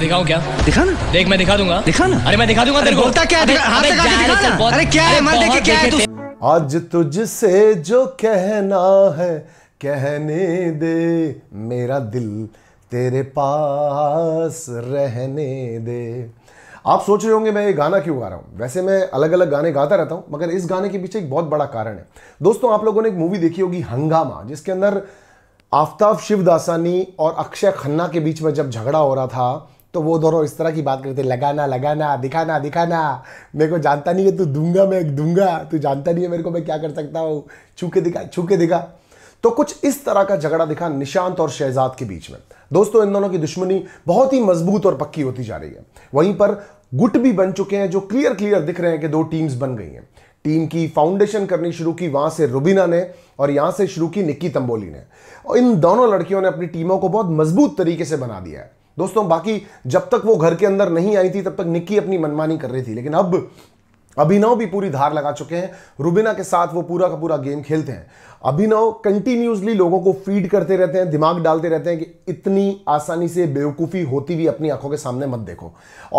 दिखाऊं क्या दिखा ना देख मैं दिखा दूंगा दिखा ना अरे मैं दिखा दूंगा तेरे को बोलता क्या है अरे क्या है मर देखे क्या है तू आज तुझसे जो कहना है कहने दे मेरा दिल तेरे पास रहने दे आप सोच रहे होंगे मैं ये गाना क्यों गा रहा हूँ वैसे मैं अलग अलग गाने गाता रहता हूँ मगर इस गाने के पीछे एक बहुत बड़ा कारण है दोस्तों आप लोगों ने एक मूवी देखी होगी हंगामा जिसके अंदर आफ्ताब शिवदासानी और अक्षय खन्ना के बीच में जब झगड़ा हो रहा था तो वो दोनों इस तरह की बात करते लगाना लगाना दिखाना दिखाना मेरे को जानता नहीं है तू दूंगा मैं दूंगा तू जानता नहीं है मेरे को मैं क्या कर सकता हूँ छू के दिखा छू के दिखा तो कुछ इस तरह का झगड़ा दिखा निशांत और शहजाद के बीच में दोस्तों इन दोनों की दुश्मनी बहुत ही मजबूत और पक्की होती जा रही है वहीं पर गुट भी बन चुके हैं जो क्लियर क्लियर दिख रहे हैं कि दो टीम्स बन गई हैं टीम की फाउंडेशन करनी शुरू की वहां से रुबीना ने और यहां से शुरू की निक्की तंबोली ने और इन दोनों लड़कियों ने अपनी टीमों को बहुत मजबूत तरीके से बना दिया है दोस्तों बाकी जब तक वो घर के अंदर नहीं आई थी तब तक निक्की अपनी मनमानी कर रही थी लेकिन अब अभिनव भी पूरी धार लगा चुके हैं रुबिना के साथ वो पूरा का पूरा गेम खेलते हैं अभिनव कंटिन्यूसली लोगों को फीड करते रहते हैं दिमाग डालते रहते हैं कि इतनी आसानी से बेवकूफ़ी होती हुई अपनी आंखों के सामने मत देखो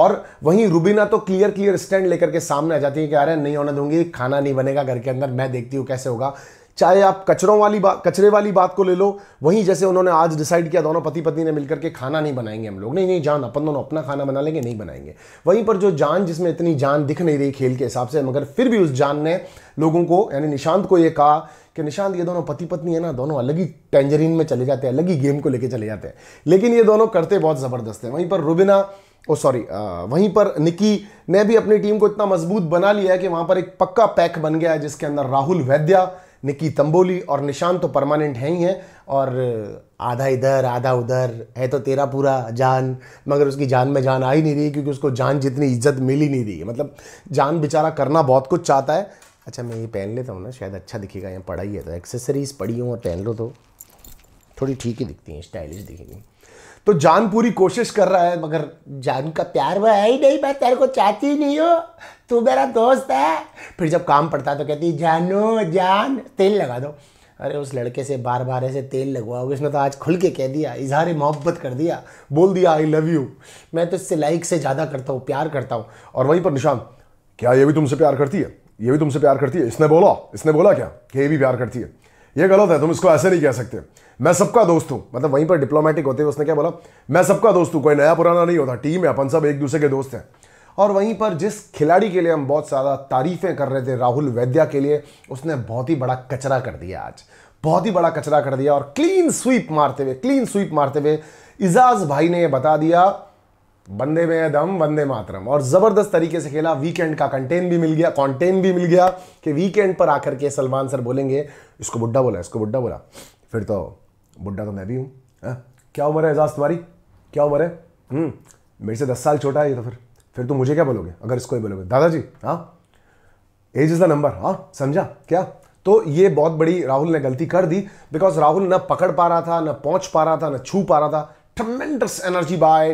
और वहीं रुबिना तो क्लियर क्लियर स्टैंड लेकर के सामने आ जाती है कि अरे नहीं होने दूंगी खाना नहीं बनेगा घर के अंदर मैं देखती हूँ कैसे होगा चाहे आप कचरों वाली बात कचरे वाली बात को ले लो वहीं जैसे उन्होंने आज डिसाइड किया दोनों पति पत्नी ने मिलकर के खाना नहीं बनाएंगे हम लोग नहीं नहीं जान अपन दोनों अपना खाना बना लेंगे नहीं बनाएंगे वहीं पर जो जान जिसमें इतनी जान दिख नहीं रही खेल के हिसाब से मगर फिर भी उस जान ने लोगों को यानी निशांत को ये कहा कि निशांत ये दोनों पति पत्नी है ना दोनों अलग ही टेंजरीन में चले जाते हैं अलग ही गेम को लेके चले जाते हैं लेकिन ये दोनों करते बहुत ज़बरदस्त हैं वहीं पर रुबिना ओ सॉरी वहीं पर निकी ने भी अपनी टीम को इतना मजबूत बना लिया है कि वहाँ पर एक पक्का पैक बन गया है जिसके अंदर राहुल वैद्या निकी तंबोली और निशान तो परमानेंट हैं ही हैं और आधा इधर आधा उधर है तो तेरा पूरा जान मगर उसकी जान में जान आ ही नहीं रही क्योंकि उसको जान जितनी इज्जत मिल ही नहीं रही है मतलब जान बेचारा करना बहुत कुछ चाहता है अच्छा मैं ये पहन लेता हूँ ना शायद अच्छा दिखेगा यहाँ पढ़ाई है तो एक्सेसरीज़ पड़ी हूँ और पहन लो तो थोड़ी ठीक ही दिखती हैं स्टाइलिश दिखेगी तो जान पूरी कोशिश कर रहा है मगर जान का प्यार वह है ही नहीं मैं तेरे को चाहती ही नहीं हो तू मेरा दोस्त है फिर जब काम पड़ता है तो कहती जानो जान तेल लगा दो अरे उस लड़के से बार बार ऐसे तेल लगवाओ उसने तो आज खुल के कह दिया इजहार मोहब्बत कर दिया बोल दिया आई लव यू मैं तो इससे लाइक से ज़्यादा करता हूँ प्यार करता हूँ और वहीं पर निशान क्या ये भी तुमसे प्यार करती है ये भी तुमसे प्यार करती है इसने बोला इसने बोला क्या कि ये भी प्यार करती है ये गलत है तुम इसको ऐसे नहीं कह सकते मैं सबका दोस्त हूँ मतलब वहीं पर डिप्लोमेटिक होते हुए उसने क्या बोला मैं सबका दोस्त हूँ कोई नया पुराना नहीं होता टीम है अपन सब एक दूसरे के दोस्त हैं और वहीं पर जिस खिलाड़ी के लिए हम बहुत ज़्यादा तारीफ़ें कर रहे थे राहुल वैद्या के लिए उसने बहुत ही बड़ा कचरा कर दिया आज बहुत ही बड़ा कचरा कर दिया और क्लीन स्वीप मारते हुए क्लीन स्वीप मारते हुए इजाज़ भाई ने यह बता दिया बंदे में दम बंदे मातरम और ज़बरदस्त तरीके से खेला वीकेंड का कंटेन भी मिल गया कॉन्टेन भी मिल गया कि वीकेंड पर आकर के सलमान सर बोलेंगे इसको बुड्ढा बोला इसको बुड्ढा बोला फिर तो बुड्ढा तो मैं भी हूँ हाँ? क्या उम्र है एजाज तुम्हारी क्या उम्र है हम्म, मेरे से दस साल छोटा है ये तो फिर फिर तुम मुझे क्या बोलोगे अगर इसको ही बोलोगे दादाजी हाँ एज इज़ द नंबर हाँ समझा क्या तो ये बहुत बड़ी राहुल ने गलती कर दी बिकॉज राहुल ना पकड़ पा रहा था ना पहुंच पा रहा था ना छू पा रहा था tremendous energy by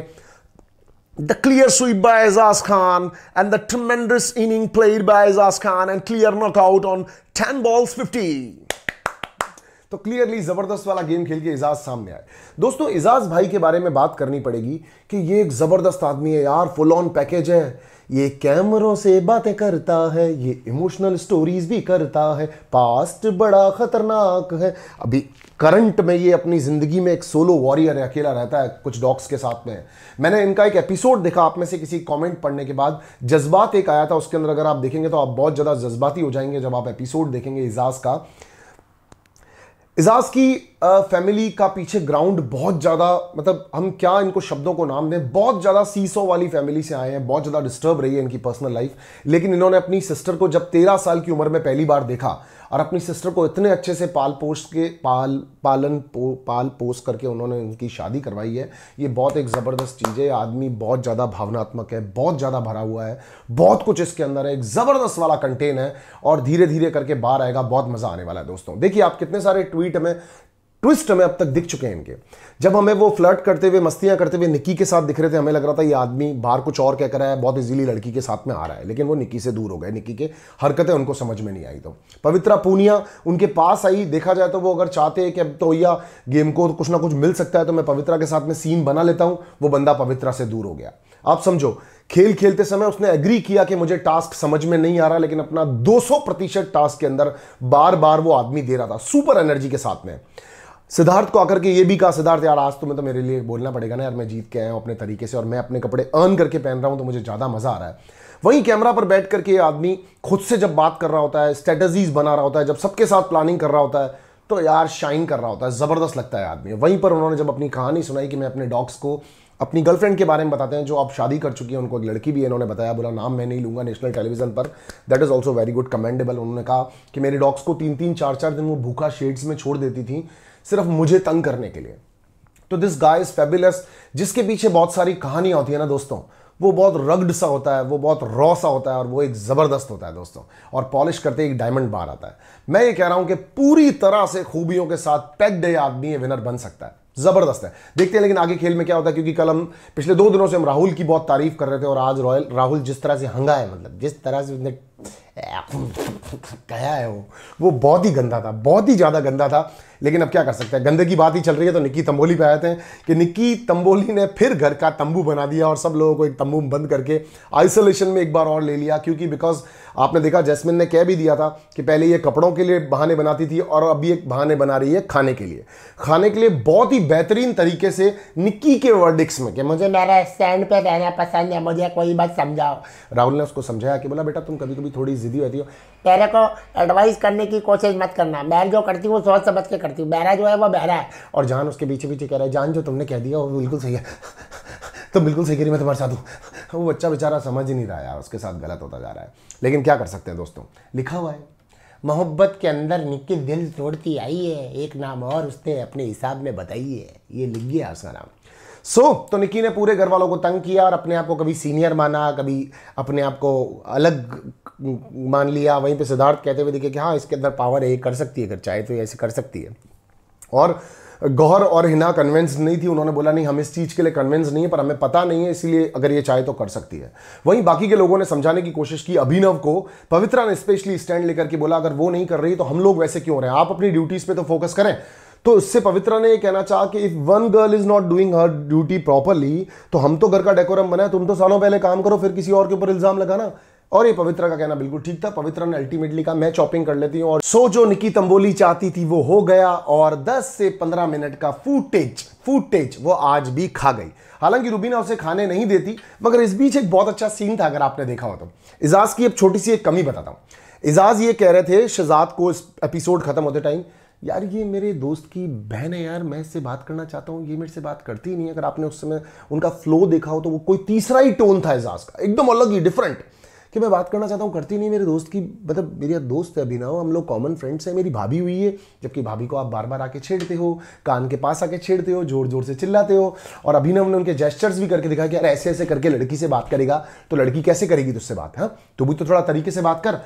the clear sweep by Azaz Khan and the tremendous inning played by Azaz Khan and clear knockout on 10 balls 50. तो क्लियरली जबरदस्त वाला गेम खेल के इजाज सामने आए दोस्तों इजाज भाई के बारे में बात करनी पड़ेगी कि ये एक जबरदस्त आदमी है यार फुल ऑन पैकेज है ये कैमरों से बातें करता है ये इमोशनल स्टोरीज भी करता है पास्ट बड़ा खतरनाक है अभी करंट में ये अपनी ज़िंदगी में एक सोलो वॉरियर है अकेला रहता है कुछ डॉग्स के साथ में मैंने इनका एक एपिसोड देखा आप में से किसी कमेंट पढ़ने के बाद जज्बात एक आया था उसके अंदर अगर आप देखेंगे तो आप बहुत ज़्यादा जज्बाती हो जाएंगे जब आप एपिसोड देखेंगे इजाज का इजाज की फैमिली का पीछे ग्राउंड बहुत ज़्यादा मतलब हम क्या इनको शब्दों को नाम दें बहुत ज़्यादा सीसो वाली फैमिली से आए हैं बहुत ज़्यादा डिस्टर्ब रही है इनकी पर्सनल लाइफ लेकिन इन्होंने अपनी सिस्टर को जब तेरह साल की उम्र में पहली बार देखा और अपनी सिस्टर को इतने अच्छे से पाल पोष के पाल पालन पो, पाल पोष करके उन्होंने उनकी शादी करवाई है ये बहुत एक ज़बरदस्त चीज़ है आदमी बहुत ज़्यादा भावनात्मक है बहुत ज़्यादा भरा हुआ है बहुत कुछ इसके अंदर है एक ज़बरदस्त वाला कंटेन है और धीरे धीरे करके बाहर आएगा बहुत मज़ा आने वाला है दोस्तों देखिए आप कितने सारे ट्वीट हमें ट्विस्ट हमें अब तक दिख चुके हैं इनके जब हमें वो फ्लर्ट करते हुए मस्तियां करते हुए निकी के साथ दिख रहे थे हमें लग रहा था ये आदमी बाहर कुछ और क्या कर रहा है बहुत इजीली लड़की के साथ में आ रहा है लेकिन वो निकी से दूर हो गए निकी के हरकतें उनको समझ में नहीं आई तो पवित्रा पूनिया उनके पास आई देखा जाए तो वो अगर चाहते हैं कि अब तो भैया गेम को कुछ ना कुछ मिल सकता है तो मैं पवित्रा के साथ में सीन बना लेता हूँ वो बंदा पवित्रा से दूर हो गया आप समझो खेल खेलते समय उसने एग्री किया कि मुझे टास्क समझ में नहीं आ रहा लेकिन अपना 200 प्रतिशत टास्क के अंदर बार बार वो आदमी दे रहा था सुपर एनर्जी के साथ में सिद्धार्थ को आकर के ये भी कहा सिद्धार्थ यार आज तुम्हें तो मेरे लिए बोलना पड़ेगा ना यार मैं जीत के आया हूँ अपने तरीके से और मैं अपने कपड़े अर्न करके पहन रहा हूँ तो मुझे ज़्यादा मज़ा आ रहा है वहीं कैमरा पर बैठ करके आदमी खुद से जब बात कर रहा होता है स्ट्रेटजीज बना रहा होता है जब सबके साथ प्लानिंग कर रहा होता है तो यार शाइन कर रहा होता है ज़बरदस्त लगता है आदमी वहीं पर उन्होंने जब अपनी कहानी सुनाई कि मैं अपने डॉग्स को अपनी गर्लफ्रेंड के बारे में बताते हैं जो अब शादी कर चुकी है उनको एक लड़की भी है उन्होंने बताया बोला नाम मैं नहीं लूँगा नेशनल टेलीविजन पर that is also very good commendable उन्होंने कहा कि मेरे डॉग्स को तीन तीन चार चार दिन वो भूखा शेड्स में छोड़ देती थी सिर्फ मुझे तंग करने के लिए तो दिस गाय इज फेबुलस जिसके पीछे बहुत सारी कहानियां होती है ना दोस्तों वो बहुत रगड सा होता है वो बहुत रॉ सा होता है और वो एक ज़बरदस्त होता है दोस्तों और पॉलिश करते एक डायमंड बाहर आता है मैं ये कह रहा हूं कि पूरी तरह से खूबियों के साथ पैक्ड आदमी ये विनर बन सकता है ज़बरदस्त है देखते हैं लेकिन आगे खेल में क्या होता है क्योंकि कल हम पिछले दो दिनों से हम राहुल की बहुत तारीफ कर रहे थे और आज रॉयल राहुल जिस तरह से हंगा है मतलब जिस तरह से उसने गया है वो वो बहुत ही गंदा था बहुत ही ज़्यादा गंदा था लेकिन अब क्या कर सकते हैं गंदे की बात ही चल रही है तो निक्की तंबोली पे आए थे कि निक्की तंबोली ने फिर घर का तंबू बना दिया और सब लोगों को एक तंबू बंद करके आइसोलेशन में एक बार और ले लिया क्योंकि बिकॉज आपने देखा जैस्मिन ने कह भी दिया था कि पहले ये कपड़ों के लिए बहाने बनाती थी और अभी एक बहाने बना रही है खाने के लिए खाने के लिए बहुत ही बेहतरीन तरीके से निक्की के वर्डिक्स में कि मुझे मेरा स्टैंड पर रहना पसंद है मुझे कोई बात समझाओ राहुल ने उसको समझाया कि बोला बेटा तुम कभी कभी थोड़ी जिदी होती हो बहरे को एडवाइस करने की कोशिश मत करना बहर जो करती वो सोच समझ के करती हूँ बहरा जो है वो बहरा है और जान उसके पीछे पीछे कह रहा है जान जो तुमने कह दिया वो बिल्कुल सही है तो बिल्कुल सही करी मैं तुम्हारे साथ हूँ वो बच्चा बेचारा समझ ही नहीं रहा यार उसके साथ गलत होता जा रहा है लेकिन क्या कर सकते हैं दोस्तों लिखा हुआ है मोहब्बत के अंदर निक्की दिल तोड़ती आई है एक नाम और उसने अपने हिसाब में बताई है ये लिख गया उसका नाम सो so, तो निकी ने पूरे घर वालों को तंग किया और अपने आप को कभी सीनियर माना कभी अपने आप को अलग मान लिया वहीं पे सिद्धार्थ कहते हुए देखे कि हाँ इसके अंदर पावर है ये कर सकती है अगर चाहे तो ऐसे कर सकती है और गौर और हिना कन्विंस नहीं थी उन्होंने बोला नहीं हम इस चीज़ के लिए कन्विंस नहीं है पर हमें पता नहीं है इसलिए अगर ये चाहे तो कर सकती है वहीं बाकी के लोगों ने समझाने की कोशिश की अभिनव को पवित्रा ने स्पेशली स्टैंड लेकर के बोला अगर वो नहीं कर रही तो हम लोग वैसे क्यों रहे हैं आप अपनी ड्यूटीज़ पे तो फोकस करें तो उससे पवित्रा ने यह कहना चाहा कि if one girl is not doing her duty properly तो हम तो घर का डेकोरम बनाए तुम तो सालों पहले काम करो फिर किसी और के ऊपर इल्ज़ाम लगाना और ये पवित्रा का कहना बिल्कुल ठीक था पवित्रा ने अल्टीमेटली कहा मैं चॉपिंग कर लेती हूँ और सो जो निकी तंबोली चाहती थी वो हो गया और 10 से 15 मिनट का फूटेज फूटेज वो आज भी खा गई हालांकि रूबीना उसे खाने नहीं देती मगर इस बीच एक बहुत अच्छा सीन था अगर आपने देखा हो तो इजाज की एक छोटी सी एक कमी बताता हूं इजाज ये कह रहे थे शहजाद को इस एपिसोड खत्म होते टाइम यार ये मेरे दोस्त की बहन है यार मैं इससे बात करना चाहता हूँ ये मेरे से बात करती ही नहीं अगर आपने उस समय उनका फ्लो देखा हो तो वो कोई तीसरा ही टोन था एजाज का एकदम अलग ही डिफरेंट कि मैं बात करना चाहता हूँ करती नहीं मेरे दोस्त की मतलब मेरी दोस्त है हो हम लोग कॉमन फ्रेंड्स हैं मेरी भाभी हुई है जबकि भाभी को आप बार बार आके छेड़ते हो कान के पास आके छेड़ते हो जोर जोर से चिल्लाते हो और अभिनव ने उनके जेस्टर्स भी करके दिखा कि यार ऐसे ऐसे करके लड़की से बात करेगा तो लड़की कैसे करेगी तुझसे बात हाँ तो भी तो थोड़ा तरीके से बात कर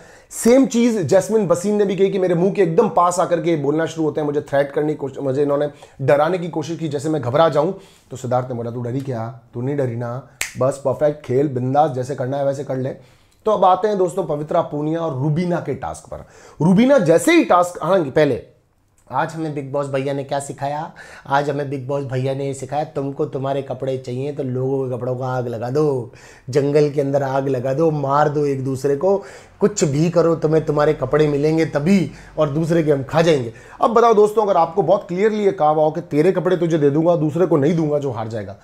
सेम चीज़ जैसमिन बसीन ने भी कही कि मेरे मुंह के एकदम पास आकर के बोलना शुरू होते हैं मुझे थ्रेट करने की कोशिश मुझे इन्होंने डराने की कोशिश की जैसे मैं घबरा जाऊं तो सिद्धार्थ ने बोला तू डरी क्या तू नहीं डरी ना बस परफेक्ट खेल बिंदास जैसे करना है वैसे कर ले तो अब आते हैं दोस्तों पवित्रा पूनिया और रूबीना के टास्क पर रूबीना जैसे ही टास्क हालांकि पहले आज हमें बिग बॉस भैया ने क्या सिखाया आज हमें बिग बॉस भैया ने सिखाया तुमको तुम्हारे कपड़े चाहिए तो लोगों के कपड़ों का आग लगा दो जंगल के अंदर आग लगा दो मार दो एक दूसरे को कुछ भी करो तुम्हें तुम्हारे कपड़े मिलेंगे तभी और दूसरे के हम खा जाएंगे अब बताओ दोस्तों अगर आपको बहुत क्लियरली ये कहा हुआ कि तेरे कपड़े तुझे दे दूंगा दूसरे को नहीं दूंगा जो हार जाएगा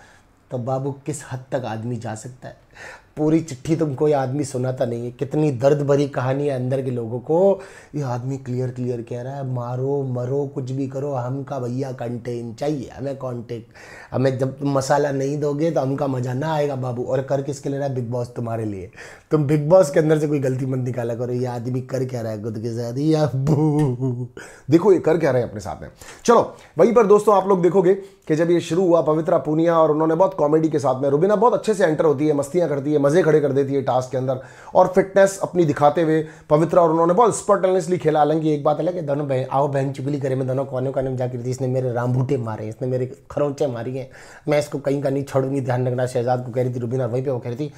तो बाबू किस हद तक आदमी जा सकता है पूरी चिट्ठी तुमको तो ये आदमी सुनाता नहीं है कितनी दर्द भरी कहानी है अंदर के लोगों को ये आदमी क्लियर क्लियर कह रहा है मारो मरो कुछ भी करो हम का भैया कंटेन चाहिए हमें कॉन्टेक्ट हमें जब तुम मसाला नहीं दोगे तो हमका मज़ा ना आएगा बाबू और कर किसके ले रहा है बिग बॉस तुम्हारे लिए तुम बिग बॉस के अंदर से कोई गलती मत निकाला करो ये आदमी कर क्या रहा है खुद के साथ या देखो ये कर क्या रहे हैं अपने साथ में चलो वहीं पर दोस्तों आप लोग देखोगे कि जब ये शुरू हुआ पवित्रा पूनिया और उन्होंने बहुत कॉमेडी के साथ में रुबीना बहुत अच्छे से एंटर होती है मस्तियाँ करती है मज़े खड़े कर देती है टास्क के अंदर और फिटनेस अपनी दिखाते हुए पवित्र और उन्होंने बहुत स्पॉटलेसली खेला हालांकि एक बात अलग है दोनों बहन आओ बहन चुगली करे मैं दोनों कोने कोने में जाकर इसने मेरे रामभूटे मारे इसने मेरे खरौचे मारी हैं मैं इसको कहीं का नहीं छोड़ूंगी ध्यान रखना शहजाद को कह रही थी रुबीना वहीं पर वो कह रही थी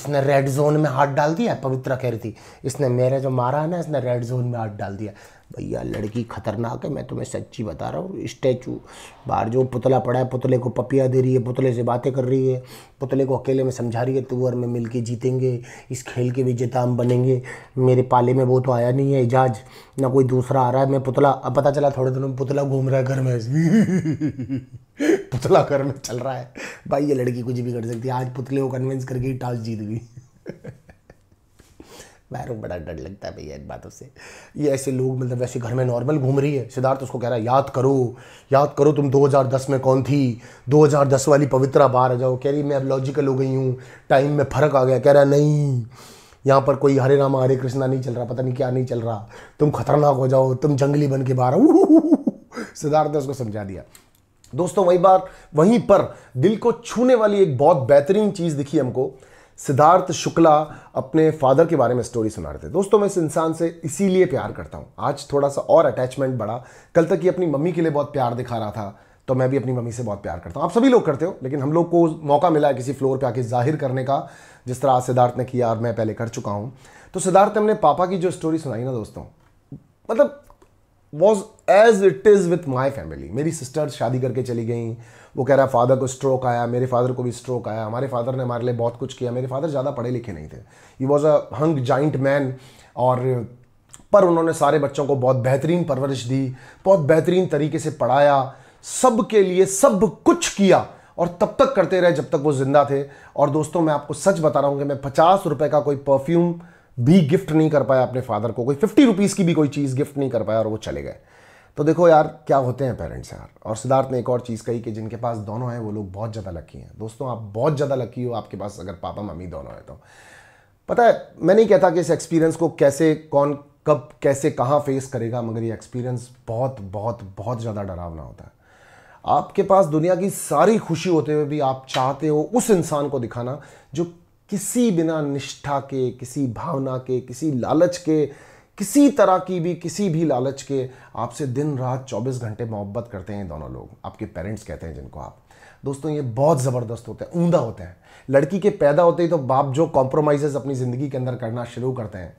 इसने रेड जोन में हाथ डाल दिया पवित्रा कह रही थी इसने मेरे जो मारा है ना इसने रेड जोन में हाथ डाल दिया भैया लड़की खतरनाक है मैं तुम्हें सच्ची बता रहा हूँ स्टैचू बाहर जो पुतला पड़ा है पुतले को पपिया दे रही है पुतले से बातें कर रही है पुतले को अकेले में समझा रही है तू और मैं मिल के जीतेंगे इस खेल के विजेता हम बनेंगे मेरे पाले में वो तो आया नहीं है एजाज ना कोई दूसरा आ रहा है मैं पुतला अब पता चला थोड़े दिनों में पुतला घूम रहा है घर में पुतला घर में चल रहा है भाई ये लड़की कुछ भी कर सकती है आज पुतले को कन्विंस करके ही टास्क जीत गई मैं तो बड़ा डर लगता है भैया इन बातों से ये ऐसे लोग मतलब वैसे घर में नॉर्मल घूम रही है सिद्धार्थ उसको कह रहा है याद करो याद करो तुम 2010 में कौन थी 2010 वाली पवित्रा बाहर आ जाओ कह रही मैं अब लॉजिकल हो गई हूँ टाइम में फ़र्क आ गया कह रहा नहीं यहाँ पर कोई हरे रामा हरे कृष्णा नहीं चल रहा पता नहीं क्या नहीं चल रहा तुम खतरनाक हो जाओ तुम जंगली बन के बाहर सिद्धार्थ ने उसको समझा दिया दोस्तों वही बार वहीं पर दिल को छूने वाली एक बहुत बेहतरीन चीज़ दिखी हमको सिद्धार्थ शुक्ला अपने फादर के बारे में स्टोरी सुना रहे थे दोस्तों मैं इस इंसान से इसीलिए प्यार करता हूँ आज थोड़ा सा और अटैचमेंट बढ़ा कल तक ये अपनी मम्मी के लिए बहुत प्यार दिखा रहा था तो मैं भी अपनी मम्मी से बहुत प्यार करता हूँ आप सभी लोग करते हो लेकिन हम लोग को मौका मिला है किसी फ्लोर पर आके जाहिर करने का जिस तरह सिद्धार्थ ने किया और मैं पहले कर चुका हूँ तो सिद्धार्थ ने अपने पापा की जो स्टोरी सुनाई ना दोस्तों मतलब was as it is with my family मेरी सिस्टर्स शादी करके चली गई वो कह रहा है फादर को स्ट्रोक आया मेरे फादर को भी स्ट्रोक आया हमारे फादर ने हमारे लिए बहुत कुछ किया मेरे फादर ज़्यादा पढ़े लिखे नहीं थे ही वॉज अ हंग जाइंट मैन और पर उन्होंने सारे बच्चों को बहुत बेहतरीन परवरिश दी बहुत बेहतरीन तरीके से पढ़ाया सब के लिए सब कुछ किया और तब तक करते रहे जब तक वो जिंदा थे और दोस्तों मैं आपको सच बता रहा हूँ कि मैं पचास रुपये का कोई परफ्यूम भी गिफ्ट नहीं कर पाया अपने फादर को कोई फिफ्टी रुपीज़ की भी कोई चीज़ गिफ्ट नहीं कर पाया और वो चले गए तो देखो यार क्या होते हैं पेरेंट्स यार और सिद्धार्थ ने एक और चीज़ कही कि जिनके पास दोनों हैं वो लोग बहुत ज़्यादा लकी हैं दोस्तों आप बहुत ज़्यादा लकी हो आपके पास अगर पापा मम्मी दोनों हैं तो पता है मैं नहीं कहता कि इस एक्सपीरियंस को कैसे कौन कब कैसे कहाँ फेस करेगा मगर ये एक्सपीरियंस बहुत बहुत बहुत ज़्यादा डरावना होता है आपके पास दुनिया की सारी खुशी होते हुए भी आप चाहते हो उस इंसान को दिखाना जो किसी बिना निष्ठा के किसी भावना के किसी लालच के किसी तरह की भी किसी भी लालच के आपसे दिन रात 24 घंटे मोहब्बत करते हैं दोनों लोग आपके पेरेंट्स कहते हैं जिनको आप दोस्तों ये बहुत ज़बरदस्त होते हैं ऊंधा होते हैं लड़की के पैदा होते ही तो बाप जो कॉम्प्रोमाइज़ अपनी ज़िंदगी के अंदर करना शुरू करते हैं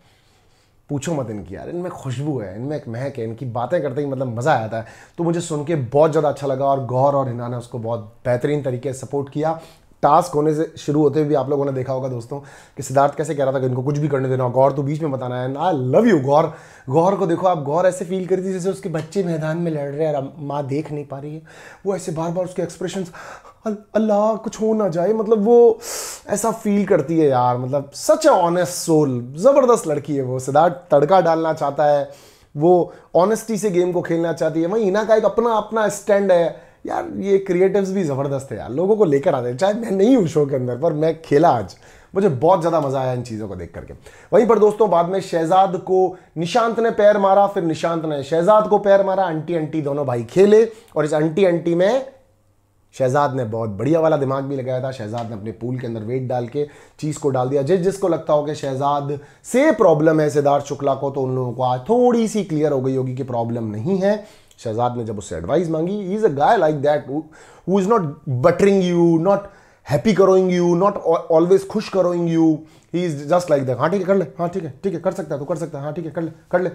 पूछो मत इनकी यार इनमें खुशबू है इनमें एक महक है इनकी बातें करते ही मतलब मज़ा आता है तो मुझे सुन के बहुत ज़्यादा अच्छा लगा और गौर और हिना ने उसको बहुत बेहतरीन तरीके से सपोर्ट किया टास्क होने से शुरू होते हुए आप लोगों ने देखा होगा दोस्तों कि सिद्धार्थ कैसे कह रहा था कि इनको कुछ भी करने देना गौर तो बीच में बताना है आई लव यू गौर गौर को देखो आप गौर ऐसे फील करती जैसे उसके बच्चे मैदान में लड़ रहे हैं और माँ देख नहीं पा रही है वो ऐसे बार बार उसके एक्सप्रेशन अल्लाह कुछ हो ना जाए मतलब वो ऐसा फील करती है यार मतलब सच ए ऑनेस्ट सोल ज़बरदस्त लड़की है वो सिद्धार्थ तड़का डालना चाहता है वो ऑनेस्टी से गेम को खेलना चाहती है वहीं इना का एक अपना अपना स्टैंड है यार ये क्रिएटिव्स भी ज़बरदस्त है यार लोगों को लेकर आते हैं चाहे मैं नहीं हूँ शो के अंदर पर मैं खेला आज मुझे बहुत ज़्यादा मज़ा आया इन चीज़ों को देख करके वहीं पर दोस्तों बाद में शहजाद को निशांत ने पैर मारा फिर निशांत ने शहजाद को पैर मारा अंटी अंटी दोनों भाई खेले और इस अंटी अंटी में शहजाद ने बहुत बढ़िया वाला दिमाग भी लगाया था शहजाद ने अपने पूल के अंदर वेट डाल के चीज़ को डाल दिया जिस जिसको लगता हो कि शहजाद से प्रॉब्लम है सिद्धार्थ शुक्ला को तो उन लोगों को आज थोड़ी सी क्लियर हो गई होगी कि प्रॉब्लम नहीं है शहजाद ने जब उससे एडवाइस मांगी is a guy like that who is not buttering you not happy करोइंग यू नॉट ऑलवेज खुश करोइंग you he is just like that हाँ ठीक है कर ले हाँ ठीक है ठीक है कर सकता है तो कर सकता है हाँ ठीक है कर ले कर ले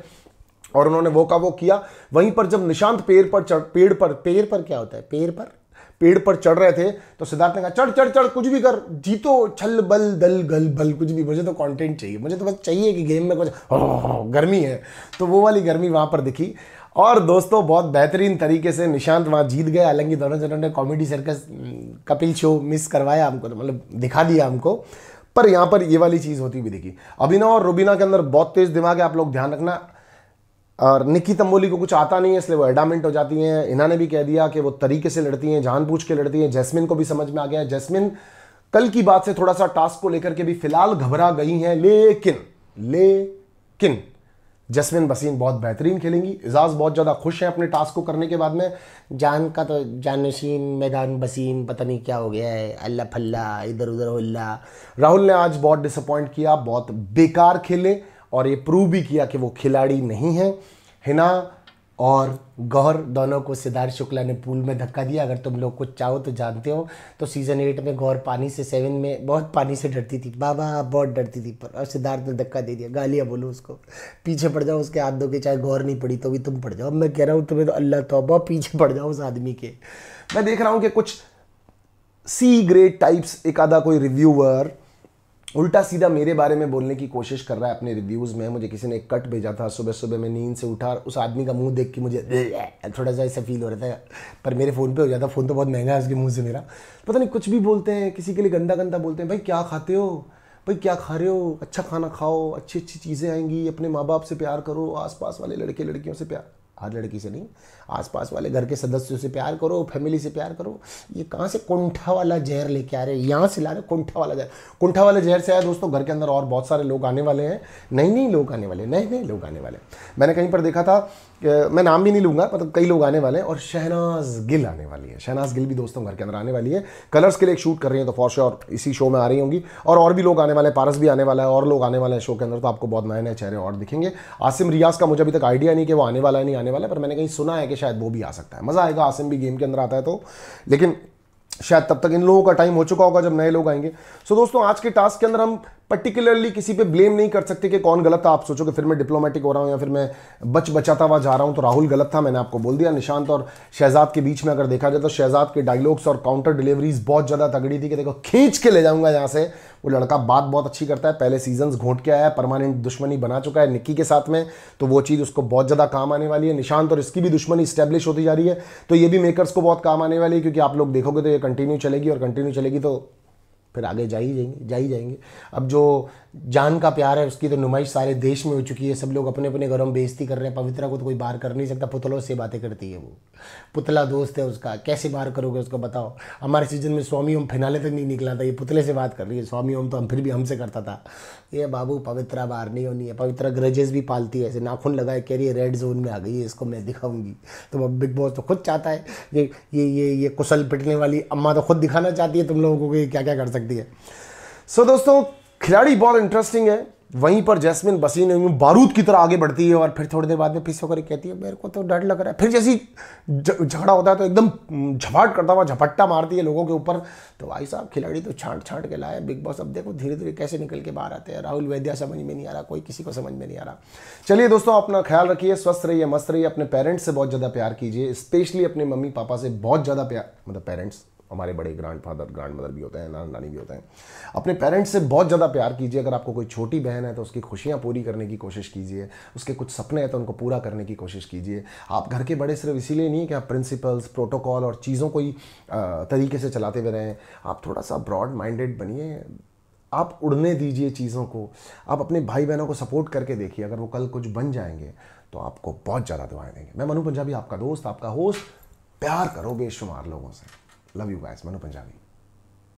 और उन्होंने वो का वो किया वहीं पर जब निशांत पेड़ पर चढ़ पेड़ पर पेड़ पर क्या होता है पेड़ पर पेड़ पर चढ़ रहे थे तो सिद्धार्थ ने कहा चढ़ चढ़ चढ़ कुछ भी कर जीतो छल बल दल गल बल कुछ भी मुझे तो कंटेंट चाहिए मुझे तो बस चाहिए कि गेम में कुछ हाँ, हाँ, हाँ, गर्मी है तो वो वाली गर्मी वहां पर दिखी और दोस्तों बहुत बेहतरीन तरीके से निशांत वहाँ जीत गए हालांकि दोनों जनों ने comedy circus Kapil show miss करवाया हमको तो मतलब दिखा दिया हमको पर यहाँ पर ये वाली चीज़ होती भी दिखी अभिनव और रुबीना के अंदर बहुत तेज़ दिमाग है आप लोग ध्यान रखना और निक्की तंबोली को कुछ आता नहीं है इसलिए वो एडामेंट हो जाती हैं इन्होंने ने भी कह दिया कि वो तरीके से लड़ती हैं जान पूछ के लड़ती हैं जैस्मिन को भी समझ में आ गया है जैस्मिन कल की बात से थोड़ा सा टास्क को लेकर के भी फिलहाल घबरा गई हैं लेकिन लेकिन जसमिन बसीन बहुत बेहतरीन खेलेंगी एजाज़ बहुत ज़्यादा खुश हैं अपने टास्क को करने के बाद में जान का तो जानशीन मैदान बसीन पता नहीं क्या हो गया है अल्लाह फल्ला इधर उधर होल्ला राहुल ने आज बहुत डिसअपॉइंट किया बहुत बेकार खेले और ये प्रूव भी किया कि वो खिलाड़ी नहीं हैं हिना और गौर दोनों को सिद्धार्थ शुक्ला ने पूल में धक्का दिया अगर तुम लोग कुछ चाहो तो जानते हो तो सीज़न एट में गौर पानी से सेवन में बहुत पानी से डरती थी बाबा बहुत डरती थी पर और सिद्धार्थ ने धक्का दे दिया गालियाँ बोलो उसको पीछे पड़ जाओ उसके हाथ दो के चाहे गौर नहीं पड़ी तो भी तुम पड़ जाओ मैं कह रहा हूँ तुम्हें तो अल्लाह तोबा पीछे पड़ जाओ उस आदमी के मैं देख रहा हूँ कि कुछ सी ग्रेड टाइप्स एक आधा कोई रिव्यूअर उल्टा सीधा मेरे बारे में बोलने की कोशिश कर रहा है अपने रिव्यूज़ में मुझे किसी ने एक कट भेजा था सुबह सुबह मैं नींद से उठा उस आदमी का मुंह देख के मुझे थोड़ा सा ऐसा फील हो रहा था पर मेरे फ़ोन पे हो जाता फ़ोन तो बहुत महंगा है उसके मुंह से मेरा पता नहीं कुछ भी बोलते हैं किसी के लिए गंदा गंदा बोलते हैं भाई क्या खाते हो भाई क्या खा रहे हो अच्छा खाना खाओ अच्छी अच्छी चीज़ें आएंगी अपने माँ बाप से प्यार करो आसपास वाले लड़के लड़कियों से प्यार हर लड़की से नहीं आसपास वाले घर के सदस्यों से प्यार करो फैमिली से प्यार करो ये कहाँ से कुंठा वाला जहर लेके आ रहे हैं यहाँ से ला रहे कुंठा वाला जहर कुंठा वाले जहर से आया दोस्तों घर के अंदर और बहुत सारे लोग आने वाले हैं नई नई लोग आने वाले नए नए लोग आने वाले मैंने कहीं पर देखा था मैं नाम भी नहीं लूंगा मतलब कई लोग आने वाले हैं और शहनाज गिल आने वाली है शहनाज गिल भी दोस्तों घर के अंदर आने वाली है कलर्स के लिए शूट कर रही है तो फॉर श्योर इसी शो में आ रही होंगी और और भी लोग आने वाले हैं पारस भी आने वाला है और लोग आने वाले हैं शो के अंदर तो आपको बहुत नए नए चेहरे और दिखेंगे आसिम रियाज का मुझे अभी तक आइडिया नहीं कि वो आने वाला है नहीं आने वाला है पर मैंने कहीं सुना है कि शायद वो भी आ सकता है मज़ा आएगा आसिम भी गेम के अंदर आता है तो लेकिन शायद तब तक इन लोगों का टाइम हो चुका होगा जब नए लोग आएंगे सो so, दोस्तों आज के टास्क के अंदर हम पर्टिकुलरली किसी पे ब्लेम नहीं कर सकते कि कौन गलत था आप सोचो कि फिर मैं डिप्लोमेटिक हो रहा हूँ या फिर मैं बच बचाता हुआ जा रहा हूँ तो राहुल गलत था मैंने आपको बोल दिया निशांत और शहजाद के बीच में अगर देखा जाए तो शहजाद के डायलॉग्स और काउंटर डिलीवरीज बहुत ज़्यादा तगड़ी थी कि देखो खींच के ले जाऊंगा यहाँ से वो लड़का बात बहुत अच्छी करता है पहले सीजन घोट के आया है परमानेंट दुश्मनी बना चुका है निक्की के साथ में तो वो चीज़ उसको बहुत ज़्यादा काम आने वाली है निशांत और इसकी भी दुश्मनी स्टैब्लिश होती जा रही है तो ये भी मेकर्स को बहुत काम आने वाली है क्योंकि आप लोग देखोगे तो ये कंटिन्यू चलेगी और कंटिन्यू चलेगी तो फिर आगे जा ही जाएंगे जा ही जाएंगे अब जो जान का प्यार है उसकी तो नुमाइश सारे देश में हो चुकी है सब लोग अपने अपने घरों में बेजती कर रहे हैं पवित्रा को तो कोई बाहर कर नहीं सकता पुतलों से बातें करती है वो पुतला दोस्त है उसका कैसे बाहर करोगे उसको बताओ हमारे सीजन में स्वामी ओम फिनाले तक नहीं निकला था ये पुतले से बात कर रही है स्वामी ओम तो हम फिर भी हमसे करता था ये बाबू पवित्रा बाहर नहीं होनी है पवित्रा ग्रजेस भी पालती है ऐसे नाखून लगाए कह रही है रेड जोन में आ गई है इसको मैं दिखाऊंगी तो अब बिग बॉस तो खुद चाहता है ये ये ये ये कुशल पिटने वाली अम्मा तो खुद दिखाना चाहती है तुम लोगों को क्या क्या कर सकती है सो so, दोस्तों खिलाड़ी बहुत इंटरेस्टिंग है वहीं पर जैस्मिन बसीन बारूद की तरह आगे बढ़ती है और फिर थोड़ी देर बाद में पीछे होकर कहती है मेरे को तो डर लग रहा है फिर जैसी झगड़ा होता है तो एकदम झपाट करता हुआ झपट्टा मारती है लोगों के ऊपर तो भाई साहब खिलाड़ी तो छांट छांट के लाए बिग बॉस अब देखो धीरे धीरे कैसे निकल के बाहर आते हैं राहुल वैद्या समझ में नहीं आ रहा कोई किसी को समझ में नहीं आ रहा चलिए दोस्तों अपना ख्याल रखिए स्वस्थ रहिए मस्त रहिए अपने पेरेंट्स से बहुत ज़्यादा प्यार कीजिए स्पेशली अपने मम्मी पापा से बहुत ज़्यादा प्यार मतलब पेरेंट्स हमारे बड़े ग्रांड फादर ग्रांड मदर भी होते हैं नाना नानी भी होते हैं अपने पेरेंट्स से बहुत ज़्यादा प्यार कीजिए अगर आपको कोई छोटी बहन है तो उसकी खुशियाँ पूरी करने की कोशिश कीजिए उसके कुछ सपने हैं तो उनको पूरा करने की कोशिश कीजिए आप घर के बड़े सिर्फ इसीलिए नहीं कि आप प्रिंसिपल्स प्रोटोकॉल और चीज़ों को ही तरीके से चलाते हुए रहें आप थोड़ा सा ब्रॉड माइंडेड बनिए आप उड़ने दीजिए चीज़ों को आप अपने भाई बहनों को सपोर्ट करके देखिए अगर वो कल कुछ बन जाएंगे तो आपको बहुत ज़्यादा दुआएं देंगे मैं मनु पंजाबी आपका दोस्त आपका होस्ट प्यार करो बेशुमार लोगों से Love you guys. Manu Punjabi.